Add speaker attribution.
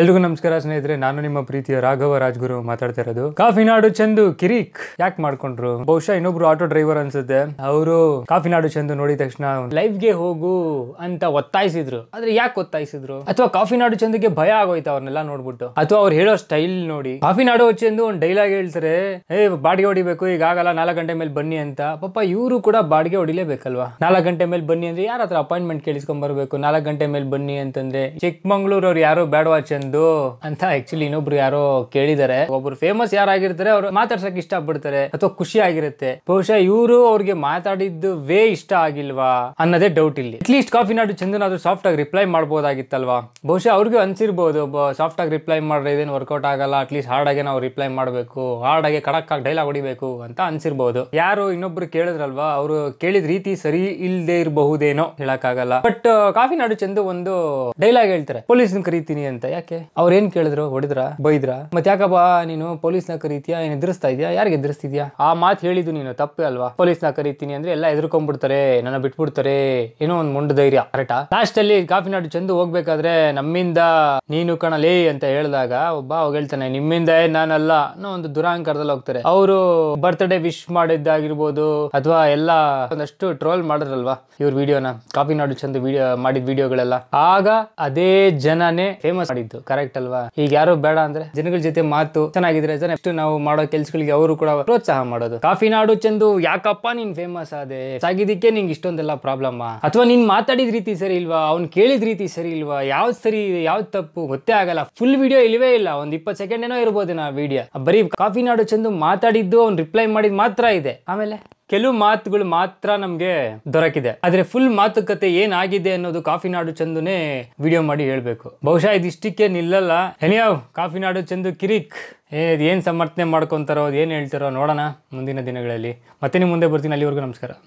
Speaker 1: ಎಲ್ರಿಗೂ ನಮಸ್ಕಾರ ಸ್ನೇಹಿತರೆ ನಾನು ನಿಮ್ಮ ಪ್ರೀತಿಯ ರಾಘವ ರಾಜ್ಗುರು ಮಾತಾಡ್ತಾ ಇರೋದು ಕಾಫಿ ನಾಡು ಚಂದು ಕಿರಿಕ್ ಯಾಕೆ ಮಾಡ್ಕೊಂಡ್ರು ಬಹುಶಃ ಇನ್ನೊಬ್ರು ಆಟೋ ಡ್ರೈವರ್ ಅನ್ಸುತ್ತೆ ಅವರು ಕಾಫಿ ನಾಡು ಚಂದು ನೋಡಿದ ತಕ್ಷಣ ಲೈಫ್ಗೆ ಹೋಗು ಅಂತ ಒತ್ತಾಯಿಸಿದ್ರು ಆದ್ರೆ ಯಾಕೆ ಒತ್ತಾಯಿಸಿದ್ರು ಅಥವಾ ಕಾಫಿ ನಾಡು ಚಂದಕ್ಕೆ ಭಯ ಆಗೋಯ್ತು ಅವ್ರನ್ನೆಲ್ಲ ನೋಡ್ಬಿಟ್ಟು ಅಥವಾ ಅವ್ರು ಹೇಳೋ ಸ್ಟೈಲ್ ನೋಡಿ ಕಾಫಿ ನಾಡು ಚಂದು ಒಂದು ಡೈಲಾಗ್ ಹೇಳ್ತಾರೆ ಏ ಬಾಡಿಗೆ ಹೊಡಿಬೇಕು ಈಗ ಆಗಲ್ಲ ನಾಲ್ಕು ಗಂಟೆ ಮೇಲೆ ಬನ್ನಿ ಅಂತ ಪಾಪ ಇವರು ಕೂಡ ಬಾಡಿಗೆ ಹೊಡಿಲೇಬೇಕಲ್ವಾ ನಾಲ್ಕು ಗಂಟೆ ಮೇಲೆ ಬನ್ನಿ ಅಂದ್ರೆ ಯಾರ ಹತ್ರ ಅಪಾಯಿಂಟ್ಮೆಂಟ್ ಕೇಳಿಸ್ಕೊಂಡ್ ಬರಬೇಕು ನಾಲ್ಕು ಗಂಟೆ ಮೇಲೆ ಬನ್ನಿ ಅಂತಂದ್ರೆ ಚಿಕ್ಕಮಂಗ್ಳೂರ್ ಅವ್ರು ಯಾರೋ ಬೇಡವಾ ಚಂದ ಎಂದು ಅಂತ ಆಕ್ಚುಲಿ ಇನ್ನೊಬ್ರು ಯಾರೋ ಕೇಳಿದ್ದಾರೆ ಒಬ್ರು ಫೇಮಸ್ ಯಾರಾಗಿರ್ತಾರೆ ಅವ್ರು ಮಾತಾಡ್ಸಕ್ ಇಷ್ಟ ಪಡ್ತಾರೆ ಅಥವಾ ಖುಷಿ ಆಗಿರುತ್ತೆ ಬಹುಶಃ ಇವರು ಅವ್ರಿಗೆ ಮಾತಾಡಿದ್ದು ವೇ ಇಷ್ಟ ಆಗಿಲ್ವಾ ಅನ್ನೋದೇ ಡೌಟ್ ಇಲ್ಲಿ ಅಟ್ಲೀಸ್ಟ್ ಕಾಫಿ ನಾಡು ಚಂದನಾದ್ರು ಸಾಫ್ಟ್ ಆಗಿ ರಿಪ್ಲೈ ಮಾಡ್ಬೋದಾಗಿತ್ತಲ್ವಾ ಬಹುಶಃ ಅವ್ರಿಗೂ ಅನ್ಸಿರ್ಬೋದು ಸಾಫ್ಟ್ ಆಗಿ ರಿಪ್ಲೈ ಮಾಡ್ರೆ ಇದೇನು ವರ್ಕೌಟ್ ಆಗಲ್ಲ ಅಟ್ಲೀಸ್ಟ್ ಹಾರ್ಡ್ ಆಗಿ ನಾವು ರಿಪ್ಲೈ ಮಾಡಬೇಕು ಹಾರ್ಡ್ ಆಗಿ ಕಡಕ್ ಆಗಿ ಡೈಲಾಗ್ ಹೊಡಿಬೇಕು ಅಂತ ಅನ್ಸಿರ್ಬೋದು ಯಾರು ಇನ್ನೊಬ್ರು ಕೇಳಿದ್ರಲ್ವಾ ಅವರು ಕೇಳಿದ ರೀತಿ ಸರಿ ಇಲ್ದೇ ಇರಬಹುದೇನೋ ಆಗಲ್ಲ ಬಟ್ ಕಾಫಿ ನಾಡು ಚಂದು ಒಂದು ಡೈಲಾಗ್ ಹೇಳ್ತಾರೆ ಪೊಲೀಸ್ ಕರಿತೀನಿ ಅಂತ ಯಾಕೆ ಅವ್ರ ಏನ್ ಕೇಳಿದ್ರು ಹೊಡಿದ್ರ ಬೈದ್ರ ಮತ್ತೆ ಯಾಕಪ್ಪ ನೀನು ಪೊಲೀಸ್ನ ಕರೀತಿಯಾ ಏನ್ ಎದುರಿಸ್ತಾ ಇದೀಯಾ ಯಾರಿಗೆ ಎದುರಿಸ್ತಿದ್ಯಾ ಆ ಮಾತು ಹೇಳಿದ್ದು ನೀನು ತಪ್ಪೆ ಅಲ್ವಾ ಪೊಲೀಸ್ನ ಕರೀತೀನಿ ಅಂದ್ರೆ ಎಲ್ಲ ಎದುರ್ಕೊಂಡ್ಬಿಡ್ತಾರೆ ನನ್ನ ಬಿಟ್ಬಿಡ್ತಾರೆ ಏನೋ ಒಂದ್ ಮುಂಡ ಧೈರ್ಯ ಕರೆಕ್ಟಾ ಲಾಸ್ಟ್ ಅಲ್ಲಿ ಕಾಫಿ ನಾಡು ಚಂದು ಹೋಗ್ಬೇಕಾದ್ರೆ ನಮ್ಮಿಂದ ನೀನು ಕಣಲೇ ಅಂತ ಹೇಳಿದಾಗ ಒಬ್ಬ ಅವಾಗ ಹೇಳ್ತಾನೆ ನಿಮ್ಮಿಂದ ನಾನಲ್ಲ ಅನ್ನೋ ಒಂದು ದುರಾಂಕಾರದಲ್ಲಿ ಹೋಗ್ತಾರೆ ಅವರು ಬರ್ತ್ಡೇ ವಿಶ್ ಮಾಡಿದ್ದಾಗಿರ್ಬೋದು ಅಥವಾ ಎಲ್ಲ ಒಂದಷ್ಟು ಟ್ರೋಲ್ ಮಾಡಿದ್ರಲ್ವಾ ಇವ್ರ ವಿಡಿಯೋನ ಕಾಫಿ ನಾಡು ಚಂದ್ ವಿಡಿಯೋ ಮಾಡಿದ ವಿಡಿಯೋಗಳೆಲ್ಲ ಆಗ ಅದೇ ಜನನೇ ಫೇಮಸ್ ಮಾಡಿದ್ದು ಕರೆಕ್ಟ್ ಅಲ್ವಾ ಈಗ ಯಾರು ಬೇಡ ಅಂದ್ರೆ ಜನಗಳ ಜೊತೆ ಮಾತು ಚೆನ್ನಾಗಿದ್ರೆ ನೆಕ್ಸ್ಟ್ ನಾವು ಮಾಡೋ ಕೆಲ್ಸಗಳಿಗೆ ಅವರು ಕೂಡ ಪ್ರೋತ್ಸಾಹ ಮಾಡೋದು ಕಾಫಿ ನಾಡು ಚೆಂದು ಯಾಕಪ್ಪ ನೀನ್ ಫೇಮಸ್ ಆದೆ ಸಾಗಿದಕ್ಕೆ ನಿಂಗೆ ಇಷ್ಟೊಂದೆಲ್ಲ ಪ್ರಾಬ್ಲಮ್ ಅಥವಾ ನೀನ್ ಮಾತಾಡಿದ ರೀತಿ ಸರಿ ಇಲ್ವಾ ಅವ್ನ್ ಕೇಳಿದ ರೀತಿ ಸರಿ ಇಲ್ವಾ ಯಾವ್ದು ಸರಿ ಯಾವ್ದು ತಪ್ಪು ಗೊತ್ತೇ ಆಗಲ್ಲ ಫುಲ್ ವಿಡಿಯೋ ಇಲ್ವೇ ಇಲ್ಲ ಒಂದ್ ಇಪ್ಪತ್ ಸೆಕೆಂಡ್ ಏನೋ ಇರ್ಬೋದು ನಾ ವಿಡಿಯೋ ಬರೀ ಕಾಫಿ ನಾಡು ಚೆಂದು ಮಾತಾಡಿದ್ದು ಅವ್ನ್ ರಿಪ್ಲೈ ಮಾಡಿದ್ ಮಾತ್ರ ಇದೆ ಆಮೇಲೆ ಕೆಲವು ಮಾತುಗಳು ಮಾತ್ರ ನಮಗೆ ದೊರಕಿದೆ ಆದರೆ ಫುಲ್ ಮಾತುಕತೆ ಏನಾಗಿದೆ ಅನ್ನೋದು ಕಾಫಿ ನಾಡು ಚಂದುನೇ ವಿಡಿಯೋ ಮಾಡಿ ಹೇಳಬೇಕು ಬಹುಶಃ ಇದಿಷ್ಟಕ್ಕೆ ನಿಲ್ಲಲ್ಲ ಎನಿಯಾವ್ ಕಾಫಿ ನಾಡು ಚಂದು ಕಿರಿಕ್ ಏನು ಸಮರ್ಥನೆ ಮಾಡ್ಕೊತಾರೋ ಅದು ಏನು ಹೇಳ್ತಾರೋ ನೋಡೋಣ ಮುಂದಿನ ದಿನಗಳಲ್ಲಿ ಮತ್ತೆ ನಿಮ್ಮ ಮುಂದೆ ಬರ್ತೀನಿ ಅಲ್ಲಿವರೆಗೂ ನಮಸ್ಕಾರ